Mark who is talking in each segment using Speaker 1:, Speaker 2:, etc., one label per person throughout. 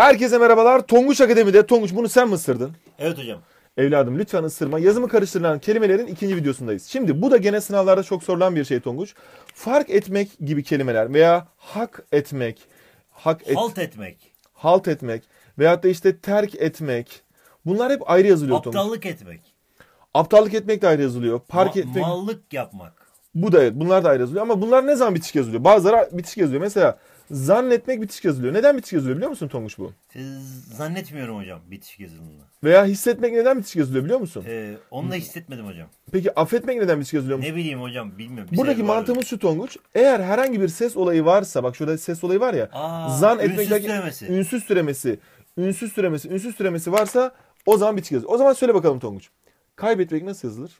Speaker 1: Herkese merhabalar. Tonguç Akademi'de. Tonguç bunu sen mi ısırdın? Evet hocam. Evladım lütfen ısırma. Yazımı karıştırılan kelimelerin ikinci videosundayız. Şimdi bu da gene sınavlarda çok sorulan bir şey Tonguç. Fark etmek gibi kelimeler veya hak etmek, hak et, halt etmek, halt etmek veyahut da işte terk etmek. Bunlar hep ayrı yazılıyor Tonguç. Aptallık etmek. Aptallık etmek de ayrı yazılıyor. Park Ma- etmek. Mallık yapmak. Bu da evet. Bunlar da ayrı yazılıyor ama bunlar ne zaman bitişik yazılıyor? Bazıları bitişik yazılıyor. Mesela zannetmek bitişik yazılıyor. Neden bitişik yazılıyor biliyor musun Tonguç bu? Ee, zannetmiyorum hocam bitişik yazılığını. Veya hissetmek neden bitişik yazılıyor biliyor musun? Ee, onu da hissetmedim hocam. Peki affetmek neden bitişik yazılıyor musun? Ne bileyim hocam bilmiyorum. Buradaki mantığımız şu Tonguç. Eğer herhangi bir ses olayı varsa bak şurada ses olayı var ya. Aa, zan etmek ünsüz süremesi Ünsüz süremesi Ünsüz süremesi Ünsüz süremesi varsa o zaman bitişik yazılıyor. O zaman söyle bakalım Tonguç. Kaybetmek nasıl yazılır?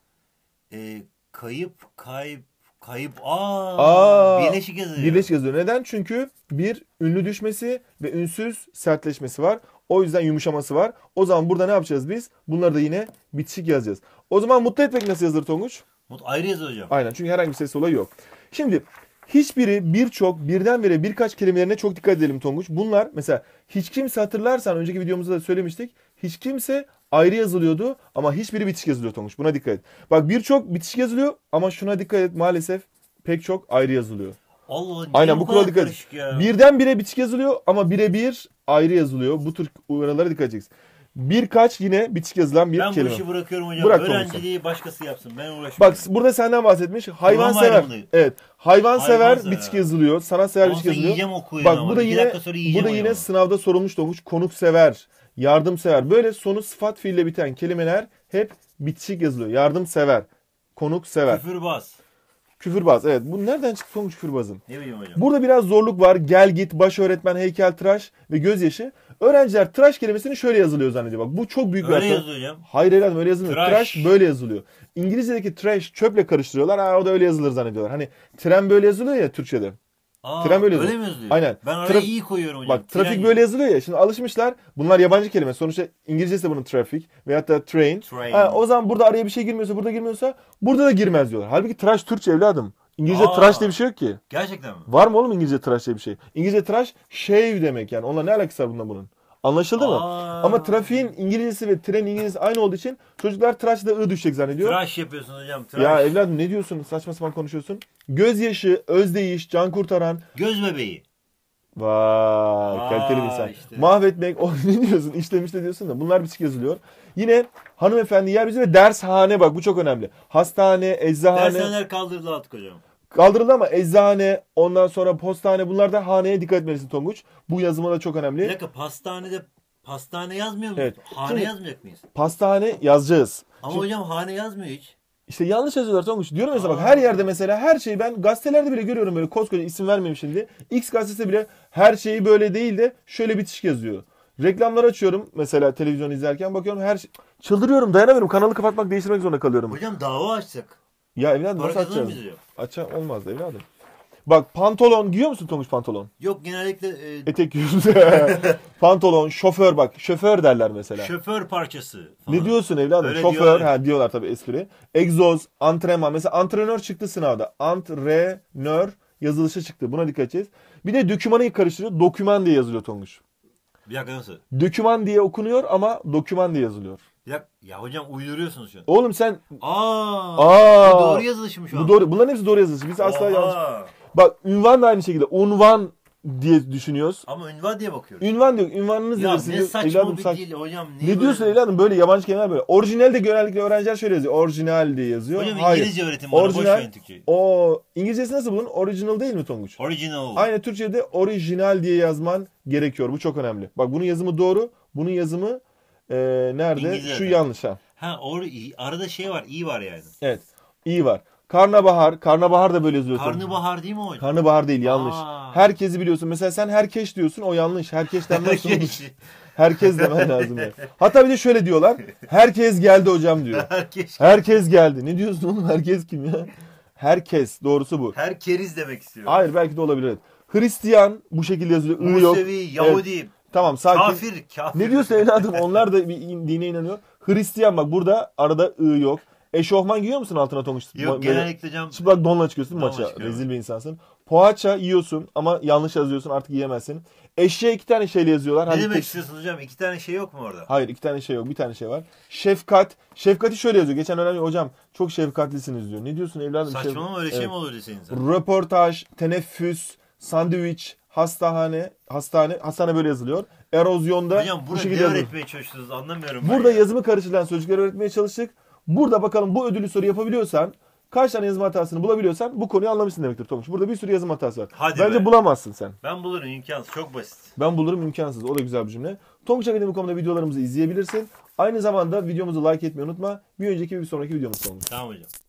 Speaker 1: Ee, kayıp, kayıp Kayıp. Aa, Aa birleşik yazıyor. Birleşik yazıyor. Neden? Çünkü bir ünlü düşmesi ve ünsüz sertleşmesi var. O yüzden yumuşaması var. O zaman burada ne yapacağız biz? Bunları da yine bitişik yazacağız. O zaman mutlu etmek nasıl yazılır Tonguç? Mut ayrı yazıyor hocam. Aynen çünkü herhangi bir ses olayı yok. Şimdi hiçbiri birçok birdenbire birkaç kelimelerine çok dikkat edelim Tonguç. Bunlar mesela hiç kimse hatırlarsan önceki videomuzda da söylemiştik hiç kimse ayrı yazılıyordu ama hiçbiri bitişik yazılıyor Tonguç. Buna dikkat et. Bak birçok bitişik yazılıyor ama şuna dikkat et maalesef pek çok ayrı yazılıyor. Allah Aynen bu kurala dikkat et. Birden bire bitişik yazılıyor ama bire bir ayrı yazılıyor. Bu tür uyarılara dikkat edeceksin. Birkaç yine bitişik yazılan bir ben kelime. Ben bu işi bırakıyorum hocam. Bırak Öğrenciliği Tomuş'tan. başkası yapsın. Ben uğraşmıyorum. Bak burada senden bahsetmiş. Hayvan sever. Evet. Hayvan, Hayvan sever, sever bitişik yazılıyor. Sanat sever bitişik yazılıyor. Bak bu da yine bu da yine sınavda sorulmuş Tonguç. Konuk sever yardımsever. Böyle sonu sıfat fiille biten kelimeler hep bitişik yazılıyor. Yardımsever, konuksever. Küfürbaz. Küfürbaz evet. Bu nereden çıktı sonuç küfürbazın? Ne bileyim hocam. Burada biraz zorluk var. Gel git, baş öğretmen, heykel, tıraş ve gözyaşı. Öğrenciler tıraş kelimesini şöyle yazılıyor zannediyor. Bak bu çok büyük bir Öyle hata. yazılıyor hocam. Hayır evladım öyle yazılmıyor. Trash. Trash. böyle yazılıyor. İngilizce'deki trash çöple karıştırıyorlar. Aa, o da öyle yazılır zannediyorlar. Hani tren böyle yazılıyor ya Türkçe'de. Aa, tren böyle yazılıyor. Öyle mi yazılıyor? Aynen. Ben araya Traf... iyi koyuyorum hocam. Bak trafik tren böyle yazılıyor ya. Şimdi alışmışlar. Bunlar yabancı kelime. Sonuçta İngilizcesi de bunun trafik. Veyahut da train. train. Ha, o zaman burada araya bir şey girmiyorsa burada girmiyorsa burada da girmez diyorlar. Halbuki trash Türkçe evladım. İngilizce Aa, tıraş diye bir şey yok ki. Gerçekten mi? Var mı oğlum İngilizce trash diye bir şey? İngilizce trash shave demek yani. Onunla ne alakası var bunda bunun? Anlaşıldı Aa. mı? Ama trafiğin İngilizcesi ve tren İngilizcesi aynı olduğu için çocuklar tıraşla ı düşecek zannediyor. Tıraş yapıyorsun hocam tıraş. Ya evladım ne diyorsun? Saçma sapan konuşuyorsun. Gözyaşı, özdeyiş, can kurtaran. Göz bebeği. Vay Aa, kaliteli bir insan. Işte. Mahvetmek o ne diyorsun işlemiş de diyorsun da bunlar bir şey yazılıyor. Yine hanımefendi yeryüzü ve dershane bak bu çok önemli. Hastane, eczahane. Dershaneler kaldırıldı artık hocam kaldırıldı ama eczane, ondan sonra postane bunlar da haneye dikkat etmelisin Tonguç. Bu yazıma da çok önemli. Bir dakika pastanede pastane yazmıyor muyuz? Evet. Hane Şimdi, yazmayacak mıyız? Pastane yazacağız. Ama Şimdi, hocam hane yazmıyor hiç. İşte yanlış yazıyorlar Tonguç. Diyorum mesela bak her yerde mesela her şeyi ben gazetelerde bile görüyorum böyle koskoca isim vermeyeyim şimdi. X gazetesi bile her şeyi böyle değil de şöyle bitiş yazıyor. Reklamlar açıyorum mesela televizyon izlerken bakıyorum her şey... Çıldırıyorum dayanamıyorum kanalı kapatmak değiştirmek zorunda kalıyorum. Hocam dava açsak. Ya evladım Para nasıl açacağız? kazanamayız Aça olmaz evladım. Bak pantolon giyiyor musun Tomuş pantolon? Yok genellikle e, Etek giyiyorsun. pantolon, şoför bak. Şoför derler mesela. şoför parçası falan. Ne diyorsun evladım? Öyle Şoför diyorlar. ha diyorlar tabii espri. Egzoz, antrenman. Mesela antrenör çıktı sınavda. Antrenör yazılışı çıktı. Buna dikkat edeceğiz. Bir de dokümanı karıştırıyor. Doküman diye yazılıyor Tonguç. Bir dakika nasıl? Döküman diye okunuyor ama doküman diye yazılıyor. Ya, ya hocam uyduruyorsunuz şu an. Oğlum sen... Aa, Aa bu doğru yazılışım şu an. Bu doğru, bunların hepsi doğru yazılış. Biz asla Oha. yanlış... Bak ünvan da aynı şekilde. Unvan diye düşünüyoruz. Ama ünvan diye bakıyoruz. Ünvan diyor. Ünvanınız ya, nedir? Ya ne saçma evladım, bir saç... dil hocam. Ne böyle? diyorsun evladım? Böyle yabancı kelimeler böyle. Orijinal de genellikle öğrenciler şöyle yazıyor. Orijinal diye yazıyor. Hocam Hayır. İngilizce öğretim bana. boş verin Türkçeyi. O, İngilizcesi nasıl bunun? Original değil mi Tonguç? Original. Aynı Türkçe'de orijinal diye yazman gerekiyor. Bu çok önemli. Bak bunun yazımı doğru. Bunun yazımı e, nerede? İngilizce Şu yanlış ha. Ha or, arada şey var. iyi var yani. Evet. iyi var. Karnabahar. Karnabahar da böyle yazıyor. Karnabahar değil mi o? Karnabahar değil yanlış. Aa. Herkesi biliyorsun. Mesela sen herkeş diyorsun o yanlış. Herkeş denmez sonuç. Herkes demen lazım yani. Hatta bir de şöyle diyorlar. Herkes geldi hocam diyor. Herkes, herkes geldi. Ne diyorsun oğlum? Herkes kim ya? Herkes. Doğrusu bu. Herkeriz demek istiyor. Hayır belki de olabilir. Hristiyan bu şekilde yazılıyor. Musevi, Yahudi. Evet. Tamam sakin. Kafir, kafir. Ne diyorsun evladım? Onlar da bir dine inanıyor. Hristiyan bak burada arada ı yok. Eşofman giyiyor musun altına tonguç? Yok Ma- genellikle cam. Çıplak donla çıkıyorsun Don maça. Çıkıyorum. Rezil bir insansın. Poğaça yiyorsun ama yanlış yazıyorsun artık yiyemezsin. Eşeğe iki tane şeyle yazıyorlar. Ne hani demek tek... istiyorsun hocam? İki tane şey yok mu orada? Hayır iki tane şey yok. Bir tane şey var. Şefkat. Şefkati şöyle yazıyor. Geçen önemli hocam çok şefkatlisiniz diyor. Ne diyorsun evladım? Saçmalama şef... öyle evet. şey mi olur lise insan? Röportaj, teneffüs, sandviç, Hastane, hastane hastane böyle yazılıyor. Erozyonda Hocam bu burada şekilde ne yazılıyor. öğretmeye çalıştınız anlamıyorum. Burada ya. yazımı karıştıran sözcükleri öğretmeye çalıştık. Burada bakalım bu ödüllü soru yapabiliyorsan kaç tane yazım hatasını bulabiliyorsan bu konuyu anlamışsın demektir Tomuş. Burada bir sürü yazım hatası var. Hadi Bence be. bulamazsın sen. Ben bulurum imkansız. Çok basit. Ben bulurum imkansız. O da güzel bir cümle. Tonguçakademi.com'da videolarımızı izleyebilirsin. Aynı zamanda videomuzu like etmeyi unutma. Bir önceki ve bir sonraki videomuz olmuş. Tamam hocam.